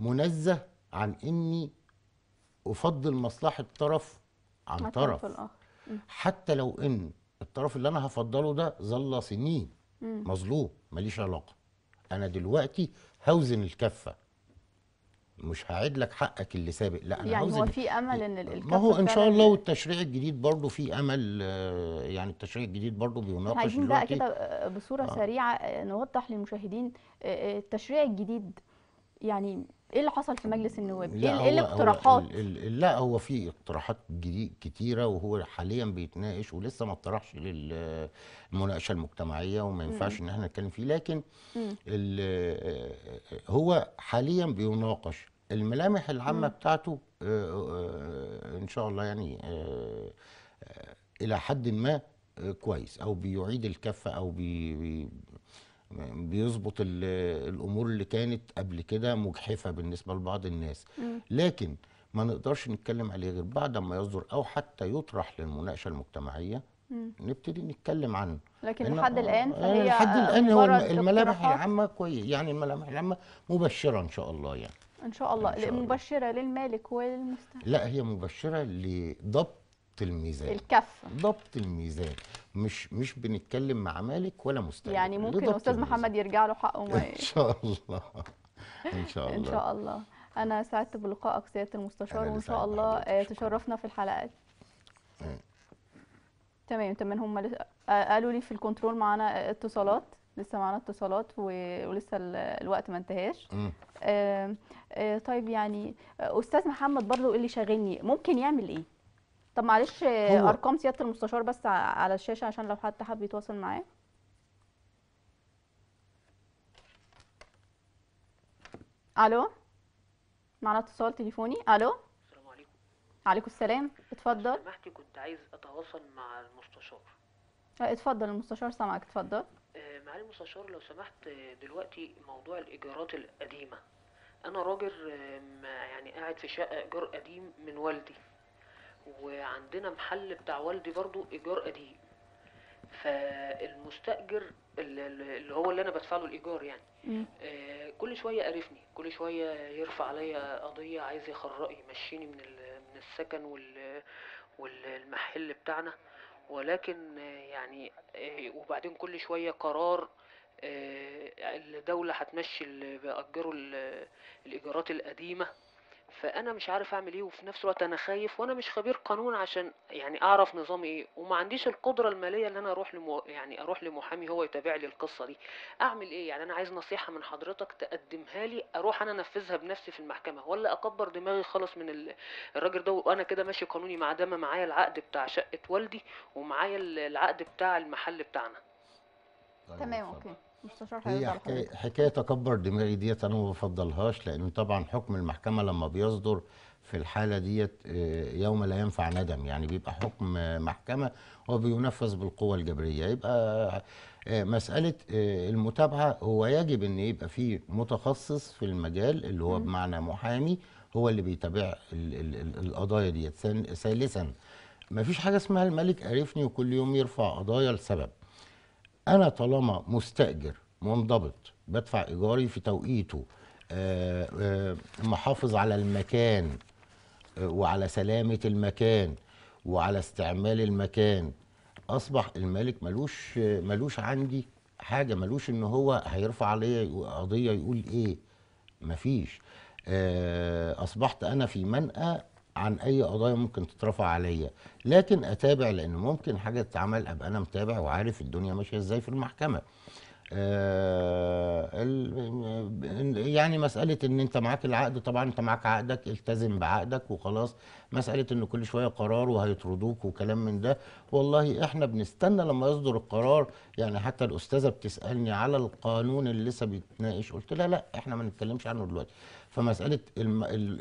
منزه عن اني افضل مصلحه طرف عن طرف حتى لو ان الطرف اللي انا هفضله ده ظل سنين مظلوم ماليش علاقه انا دلوقتي هوزن الكفه مش هعيد لك حقك اللي سابق لا انا يعني عاوز هو في امل ان ما هو ان شاء الله والتشريع الجديد برضه في امل آه، يعني التشريع الجديد برضه بيناقش عايزين بقى كده آه، بصوره آه. سريعه آه، نوضح للمشاهدين التشريع الجديد يعني ايه اللي حصل في مجلس النواب ايه, إيه الاقتراحات لا هو في اقتراحات جديد كتيره وهو حاليا بيتناقش ولسه ما اطرحش للمناقشه المجتمعيه وما ينفعش ان احنا نتكلم فيه لكن هو حاليا بيناقش الملامح العامه بتاعته آه، آه، ان شاء الله يعني آه، الى حد ما كويس او بيعيد الكفه او بي بيظبط الامور اللي كانت قبل كده مجحفه بالنسبه لبعض الناس لكن ما نقدرش نتكلم عليه غير بعد ما يصدر او حتى يطرح للمناقشه المجتمعيه نبتدي نتكلم عنه لكن لحد الان آه، فهي لحد الان هو الملامح العامه كويس يعني الملامح العامه مبشره ان شاء الله يعني ان شاء الله إن شاء الله. مبشره للمالك وللمستهلك لا هي مبشره لضبط الميزان الكف ضبط الميزان مش مش بنتكلم مع مالك ولا مستهلك يعني ممكن استاذ محمد يرجع له حقه ما ان شاء الله ان شاء الله ان شاء الله انا سعدت بلقائك سياده المستشار وان شاء الله آه، تشرفنا في الحلقات آه. تمام تمام هم آه، قالوا لي في الكنترول معانا اتصالات لسه معانا اتصالات ولسه الوقت ما انتهاش آه آه طيب يعني استاذ محمد برضو اللي شاغلني ممكن يعمل ايه طب معلش هو. ارقام سياده المستشار بس على الشاشه عشان لو حد حب يتواصل معاه الو معنا اتصال تليفوني الو السلام عليكم عليكم السلام اتفضل لو سمحتي كنت عايز اتواصل مع المستشار آه، اتفضل المستشار سامعك اتفضل آه، معالي المستشار لو سمحت آه، دلوقتي موضوع الايجارات القديمه انا راجل يعني قاعد في شقه ايجار قديم من والدي وعندنا محل بتاع والدي برضو ايجار قديم فالمستاجر اللي هو اللي انا بدفع له الايجار يعني آه كل شويه قرفني كل شويه يرفع عليا قضيه عايز يخرق يمشيني من من السكن وال والمحل بتاعنا ولكن آه، يعني آه، وبعدين كل شويه قرار آه، الدوله هتمشي اللي بأجروا الايجارات القديمه فانا مش عارف اعمل ايه وفي نفس الوقت انا خايف وانا مش خبير قانون عشان يعني اعرف نظام ايه وما عنديش القدره الماليه ان انا اروح لمو... يعني اروح لمحامي هو يتابع لي القصه دي اعمل ايه يعني انا عايز نصيحه من حضرتك تقدمها لي اروح انا انفذها بنفسي في المحكمه ولا اكبر دماغي خالص من الراجل ده وانا كده ماشي قانوني مع ده معايا العقد بتاع شقه والدي ومعايا العقد بتاع المحل بتاعنا طيب، تمام اوكي 15 هي حكايه حكايه تكبر دماغي ديت انا ما بفضلهاش لان طبعا حكم المحكمه لما بيصدر في الحاله ديت آه، يوم لا ينفع ندم يعني بيبقى حكم محكمه وبينفذ بالقوه الجبريه يبقى آه، مساله آه، المتابعه هو يجب ان يبقى في متخصص في المجال اللي هو بمعنى محامي هو اللي بيتابع القضايا ديت ثالثا ما فيش حاجه اسمها الملك عرفني وكل يوم يرفع قضايا لسبب انا طالما مستاجر منضبط بدفع ايجاري في توقيته آه، آه، محافظ على المكان آه، وعلى سلامه المكان وعلى استعمال المكان اصبح المالك ملوش ملوش عندي حاجه ملوش ان هو هيرفع عليا قضيه يقول ايه مفيش اصبحت انا في منأى عن اي قضايا ممكن تترفع عليا لكن اتابع لان ممكن حاجه تتعمل ابقى انا متابع وعارف الدنيا ماشيه ازاي في المحكمه آه، يعني مسألة ان انت معاك العقد طبعا انت معاك عقدك التزم بعقدك وخلاص مسألة ان كل شوية قرار وهيطردوك وكلام من ده والله احنا بنستنى لما يصدر القرار يعني حتى الأستاذة بتسألني على القانون اللي لسه بيتناقش قلت لها لا احنا ما نتكلمش عنه دلوقتي فمساله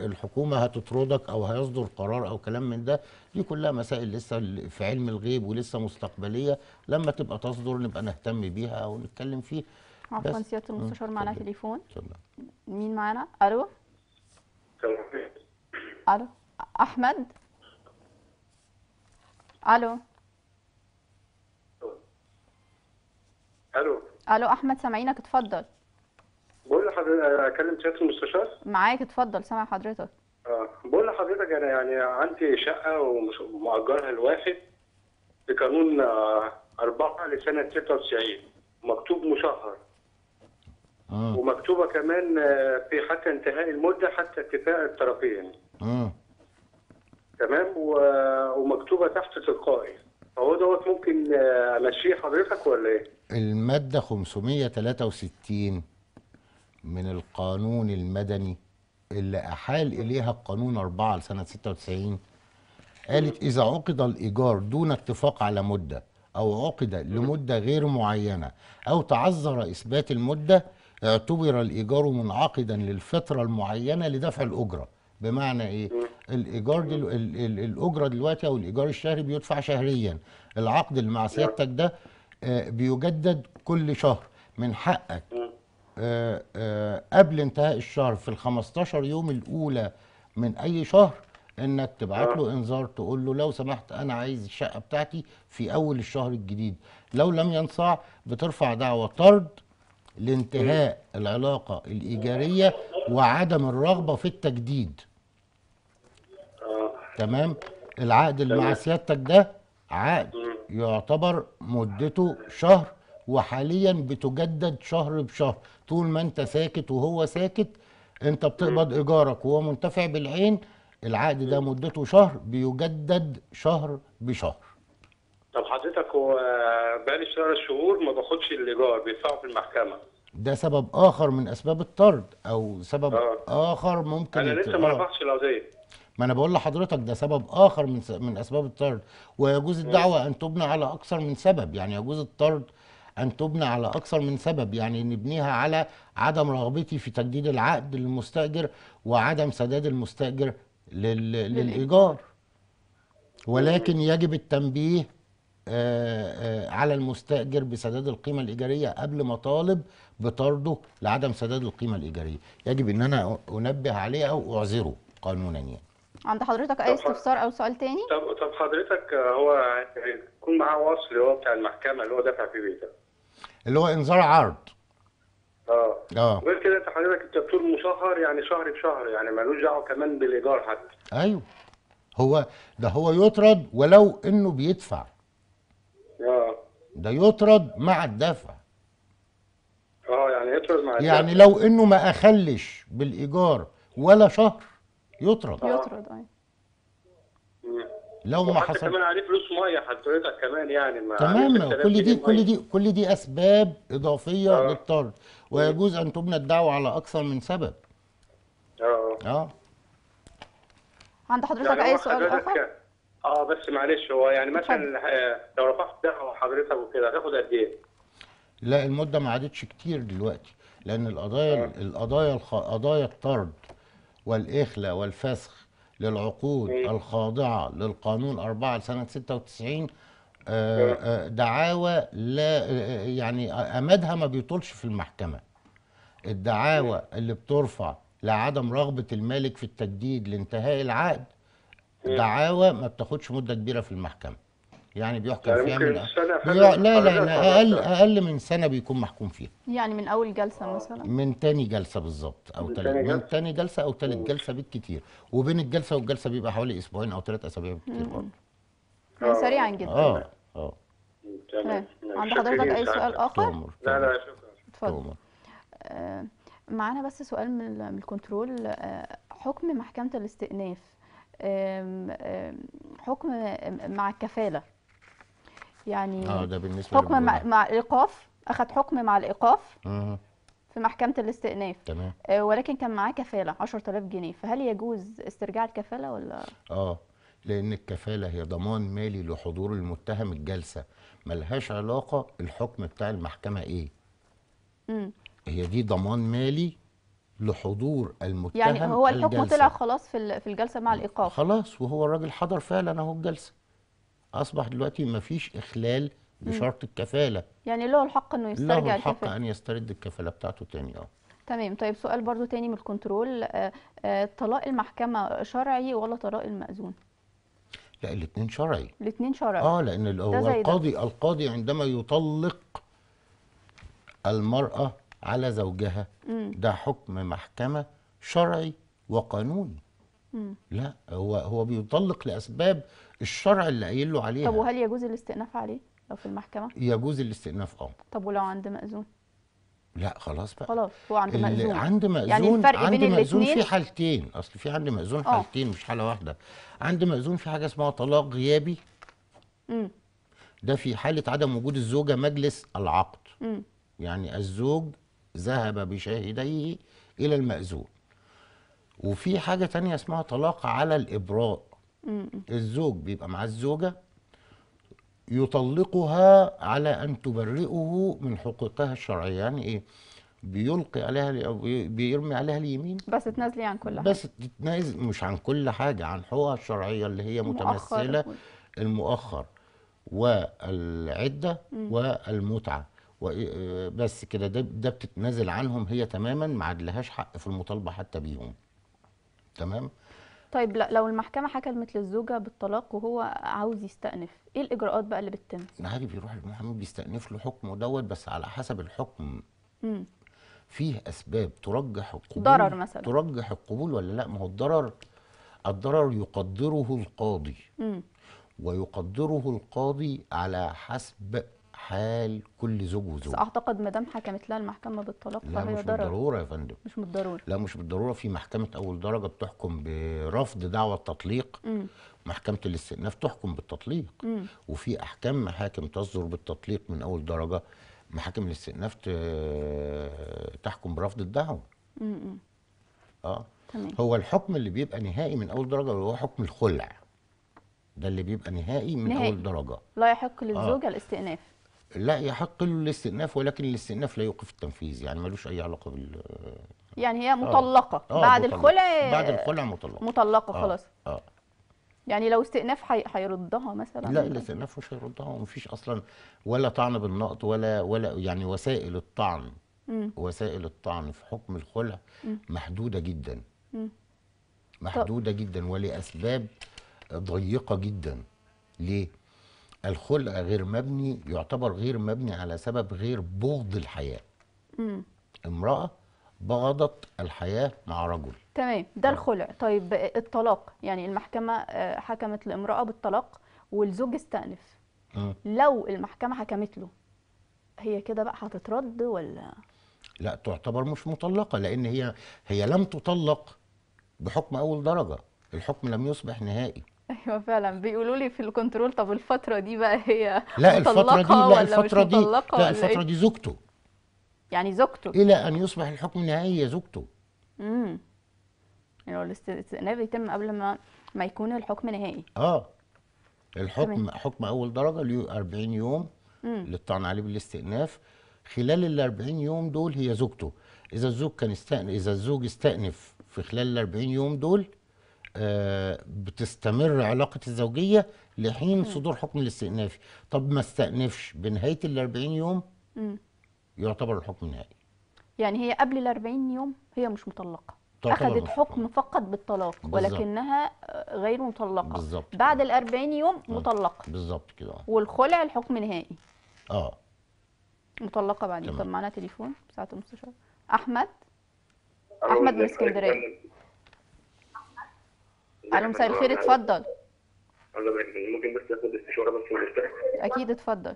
الحكومه هتطردك او هيصدر قرار او كلام من ده دي كلها مسائل لسه في علم الغيب ولسه مستقبليه لما تبقى تصدر نبقى نهتم بيها او نتكلم فيه عفوا سياده المستشار معنا تليفون مين معانا الو الو احمد الو الو الو احمد سامعينك اتفضل اكلم سياده المستشار معاك اتفضل سامع حضرتك آه. بقول لحضرتك انا يعني عندي شقه ومأجرها لواحد بقانون 4 آه، لسنه 96 مكتوب مشهر آه. ومكتوبه كمان آه، في حتى انتهاء المده حتى اتفاق الطرفين اه تمام و... آه، ومكتوبه تحت تلقائي فهو دوت ممكن امشيه حضرتك ولا ايه؟ الماده 563 من القانون المدني اللي أحال إليها القانون 4 لسنة 96 قالت إذا عقد الإيجار دون اتفاق على مدة أو عقد لمدة غير معينة أو تعذر إثبات المدة اعتبر الإيجار منعقدا للفترة المعينة لدفع الأجرة بمعنى إيه؟ الإيجار دلو... الأجرة دلوقتي أو الإيجار الشهري بيدفع شهريا العقد اللي مع سيادتك ده آه، بيجدد كل شهر من حقك آه، آه، قبل انتهاء الشهر في ال 15 يوم الاولى من اي شهر انك تبعت له آه. انذار تقول له لو سمحت انا عايز الشقه بتاعتي في اول الشهر الجديد لو لم ينصاع بترفع دعوه طرد لانتهاء العلاقه الايجاريه وعدم الرغبه في التجديد تمام العقد اللي مع سيادتك ده عقد يعتبر مدته شهر وحاليا بتجدد شهر بشهر طول ما انت ساكت وهو ساكت انت بتقبض ايجارك وهو منتفع بالعين العقد ده مدته شهر بيجدد شهر بشهر طب حضرتك هو بقالي ثلاث شهور ما باخدش الايجار بيدفعوا في المحكمه ده سبب اخر من اسباب الطرد او سبب آه. اخر ممكن انا لسه ما آه. رفعتش القضيه ما انا بقول لحضرتك ده سبب اخر من من اسباب الطرد ويجوز الدعوه ان تبنى على اكثر من سبب يعني يجوز الطرد ان تبنى على اكثر من سبب يعني نبنيها على عدم رغبتي في تجديد العقد للمستاجر وعدم سداد المستاجر لل... للايجار ولكن يجب التنبيه آه، آه، على المستاجر بسداد القيمه الايجاريه قبل ما طالب بطرده لعدم سداد القيمه الايجاريه يجب ان انا انبه عليه او اعذره قانونا يعني. عند حضرتك اي استفسار او سؤال تاني طب طب حضرتك هو يكون معاه وصل اللي هو بتاع المحكمه اللي هو دافع فيه ده اللي هو انذار عرض اه اه غير كده انت حضرتك الدكتور مشهر يعني شهر بشهر يعني ملوش دعوه كمان بالايجار حتى ايوه هو ده هو يطرد ولو انه بيدفع اه ده يطرد مع الدفع اه يعني يطرد مع الدفع يعني لو انه ما اخلش بالايجار ولا شهر يطرد آه. يطرد آه. لو ما حصل كمان عليه فلوس ميه حضرتك كمان يعني ما تمام كل دي كل دي كل دي اسباب اضافيه آه. للطرد ويجوز ان تبنى الدعوه على اكثر من سبب اه اه عند حضرتك يعني اي سؤال اخر؟ اه بس معلش هو يعني مثلا آه، لو رفعت دعوه حضرتك وكده هتاخد قد ايه؟ لا المده ما عادتش كتير دلوقتي لان القضايا آه. القضايا قضايا الطرد والاخلاء والفسخ للعقود إيه. الخاضعة للقانون 4 سنة 96 دعاوى لا آه، آه، يعني امدها ما بيطولش في المحكمه الدعاوى إيه. اللي بترفع لعدم رغبه المالك في التجديد لانتهاء العقد إيه. دعاوى ما بتاخدش مده كبيره في المحكمه يعني بيحكم يعني فيها من سنة لا لا لا اقل اقل من سنه بيكون محكوم فيها يعني من اول جلسه مثلا من تاني جلسه بالظبط او تالت من تاني جلسه او تالت جلسه بالكتير وبين الجلسه والجلسه بيبقى حوالي اسبوعين او ثلاث اسابيع بالكتير برضه يعني سريعا جدا اه اه, آه. عند حضرتك اي سؤال اخر؟ لا لا شكرا اتفضل آه، معانا بس سؤال من الكنترول آه، حكم محكمه الاستئناف حكم مع الكفاله يعني اه ده بالنسبه حكم مع, مع الايقاف اخذ حكم مع الايقاف في محكمه الاستئناف تمام آه ولكن كان معاه كفاله 10000 جنيه فهل يجوز استرجاع الكفاله ولا اه لان الكفاله هي ضمان مالي لحضور المتهم الجلسه ملهاش علاقه الحكم بتاع المحكمه ايه امم هي دي ضمان مالي لحضور المتهم يعني هو الحكم الجلسة. طلع خلاص في في الجلسه مع الايقاف خلاص وهو الراجل حضر فعلا اهو الجلسه اصبح دلوقتي ما فيش اخلال بشرط الكفاله يعني له الحق انه يسترجع له الحق الكفالة. ان يسترد الكفاله بتاعته تاني اه تمام طيب سؤال برضو تاني من الكنترول آه، آه، طلاق المحكمه شرعي ولا طلاق المأذون لا الاثنين شرعي الاثنين شرعي اه لان هو القاضي ده. القاضي عندما يطلق المراه على زوجها مم. ده حكم محكمه شرعي وقانوني مم. لا هو هو بيطلق لاسباب الشرع اللي قايل له عليها طب وهل يجوز الاستئناف عليه لو في المحكمه يجوز الاستئناف اه طب ولو عند مأذون لا خلاص بقى خلاص هو عند مأذون عند يعني مأذون يعني الفرق بين مأذون في حالتين اصل في عند مأذون آه. حالتين مش حاله واحده عند مأذون في حاجه اسمها طلاق غيابي امم ده في حاله عدم وجود الزوجه مجلس العقد امم يعني الزوج ذهب بشاهديه الى المأذون وفي حاجه تانية اسمها طلاق على الابراء الزوج بيبقى معاه الزوجة يطلقها على أن تبرئه من حقوقها الشرعية يعني إيه؟ بيلقي عليها بيرمي عليها اليمين بس تنازلي عن كل حاجة بس تتنازل مش عن كل حاجة عن حقوقها الشرعية اللي هي متمثلة المؤخر, المؤخر والعدة م. والمتعة إيه، إيه، بس كده ده, ده بتتنازل عنهم هي تماما ما عاد لهاش حق في المطالبة حتى بيهم تمام؟ طيب لا لو المحكمه حكمت للزوجه بالطلاق وهو عاوز يستأنف ايه الاجراءات بقى اللي بتتم العادي بيروح للمحامي بيستأنف له حكمه دوت بس على حسب الحكم امم فيه اسباب ترجح القبول ضرر مثلا ترجح القبول ولا لا ما هو الضرر الضرر يقدره القاضي امم ويقدره القاضي على حسب حال كل زوج وزوج بس اعتقد ما دام حكمت لها المحكمه بالطلاق لا فهي مش بالضروره يا فندم مش بالضروره لا مش بالضروره في محكمه اول درجه بتحكم برفض دعوى التطليق م. محكمه الاستئناف تحكم بالتطليق م. وفي احكام محاكم تصدر بالتطليق من اول درجه محاكم الاستئناف تحكم برفض الدعوه م. اه تمام. هو الحكم اللي بيبقى نهائي من اول درجه هو حكم الخلع ده اللي بيبقى نهائي من نهائي. اول درجه لا يحق للزوجه آه. الاستئناف لا يحق له الاستئناف ولكن الاستئناف لا يوقف التنفيذ يعني ملوش اي علاقه بال يعني هي آه. مطلقه آه. آه بعد الخلع بعد الخلع مطلقه مطلقه آه. خلاص اه يعني لو استئناف هيردها مثلا لا الاستئناف مش هيردها ومفيش اصلا ولا طعن بالنقط ولا ولا يعني وسائل الطعن مم. وسائل الطعن في حكم الخلع محدوده جدا مم. محدوده طب. جدا ولاسباب ضيقه جدا ليه الخلق غير مبني يعتبر غير مبني على سبب غير بغض الحياه مم. امراه بغضت الحياه مع رجل تمام ده الخلع طيب الطلاق يعني المحكمه آه، حكمت لامراه بالطلاق والزوج استأنف مم. لو المحكمه حكمت له هي كده بقى هتترد ولا لا تعتبر مش مطلقه لان هي هي لم تطلق بحكم اول درجه الحكم لم يصبح نهائي ايوه فعلا بيقولوا لي في الكنترول طب الفتره دي بقى هي لا الفتره دي لا الفتره دي لا إيه؟ الفتره دي زوجته يعني زوجته الى ان يصبح الحكم النهائي زوجته امم يعني الاستئناف بيتم قبل ما ما يكون الحكم نهائي اه الحكم تمام. حكم اول درجه له 40 يوم مم. للطعن عليه بالاستئناف خلال ال 40 يوم دول هي زوجته اذا الزوج كان استأنف اذا الزوج استأنف في خلال ال 40 يوم دول آه، بتستمر علاقة الزوجية لحين صدور حكم الاستئناف طب ما استأنفش بنهاية ال 40 يوم يعتبر الحكم نهائي يعني هي قبل ال 40 يوم هي مش مطلقة أخذت حكم فقط بالطلاق بالزبط. ولكنها غير مطلقة بالزبط. بعد ال 40 يوم مطلقة بالظبط كده والخلع الحكم نهائي اه مطلقة بعدين طب معانا تليفون ساعة المستشار احمد احمد من اسكندرية انا مساء الخير اتفضل الله يبارك فيك ممكن بس اخد استشاره بس من اكيد اتفضل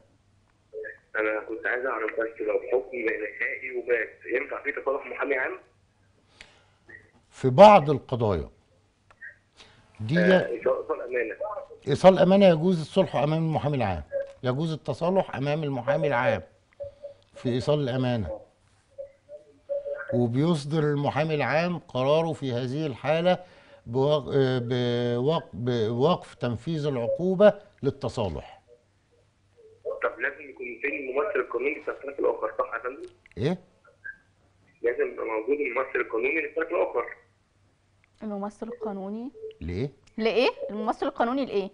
انا كنت عايز اعرف بس لو حكم نهائي وبات ينفع فيه تصالح محامي عام؟ في بعض القضايا دي آه، ايصال امانه ايصال امانه يجوز الصلح امام المحامي العام يجوز التصالح امام المحامي العام في ايصال الامانه وبيصدر المحامي العام قراره في هذه الحاله بوقف تنفيذ العقوبة للتصالح طب لازم يكون فين الممثل القانوني للطرف الطرف الآخر صح يا فندم؟ إيه؟ لازم يبقى موجود الممثل القانوني للطرف الآخر الممثل القانوني ليه؟ لإيه؟ الممثل القانوني لإيه؟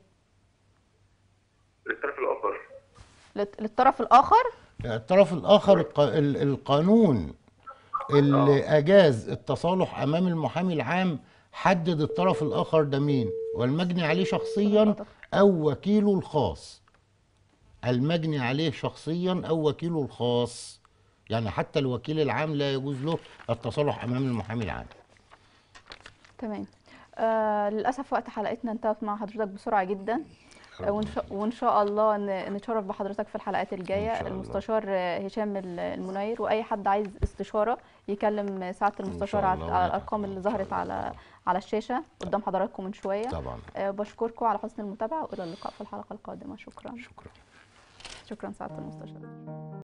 للطرف الآخر للطرف الآخر؟ الطرف الآخر القانون اللي أجاز التصالح أمام المحامي العام حدد الطرف الآخر ده مين والمجني عليه شخصيا أو وكيله الخاص المجني عليه شخصيا أو وكيله الخاص يعني حتى الوكيل العام لا يجوز له التصالح أمام المحامي العام تمام آه للأسف وقت حلقتنا انتهت مع حضرتك بسرعة جدا آه. وإن شاء, وان شاء الله نتشرف بحضرتك في الحلقات الجايه المستشار هشام المنير واي حد عايز استشاره يكلم سعاده المستشار على الارقام اللي ظهرت على على الشاشه قدام حضراتكم من شويه طبعا آه، بشكركم على حسن المتابعه والى اللقاء في الحلقه القادمه شكرا شكرا شكرا سعاده المستشار